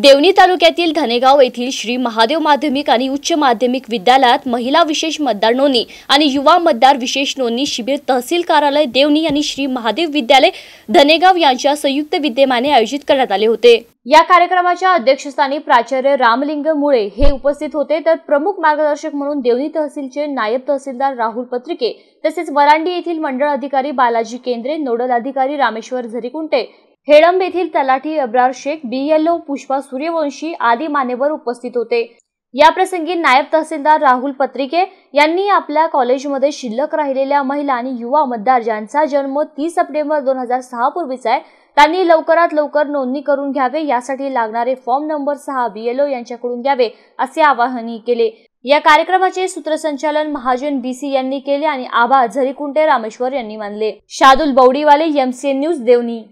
देवणी तालुक्यातील धनेगाव येथील श्री महादेव माध्यमिक आणि उच्च माध्यमिक विद्यालयात महिला विशेष मतदार नोंदणी आणि युवा मतदार विशेष नोंदणी शिबिर तहसील कार्यालय देवणी आणि श्री महादेव विद्यालय धनेगाव यांच्या संयुक्त विद्यमाने आयोजित करण्यात आले होते या कार्यक्रमाच्या अध्यक्षस्थानी प्राचार्य रामलिंग मुळे हे उपस्थित होते तर प्रमुख मार्गदर्शक म्हणून देवणी तहसीलचे नायब तहसीलदार राहुल पत्रिके तसेच वरांडी येथील मंडळ अधिकारी बालाजी केंद्रे नोडल अधिकारी रामेश्वर झरीकुंटे हेळंब येथील तलाठी अब्रार शेख ओ पुष्पा सूर्यवंशी आदी मान्यवर उपस्थित होते या प्रसंगी नायब तहसीलदार राहुल पत्रिके यांनी आपल्या कॉलेजमध्ये शिल्लक राहिलेल्या महिला आणि युवा मतदार ज्यांचा जन्म तीस सप्टेंबर दोन हजार सहा पूर्वीचा आहे त्यांनी लवकरात लवकर नोंदणी करून घ्यावे यासाठी लागणारे फॉर्म नंबर सहा ओ यांच्याकडून घ्यावे असे आवाहनही केले या कार्यक्रमाचे सूत्रसंचालन महाजन सी यांनी केले आणि आबा झरीकुंटे रामेश्वर यांनी मानले शादुल बौडीवाले एमसीएन न्यूज देवनी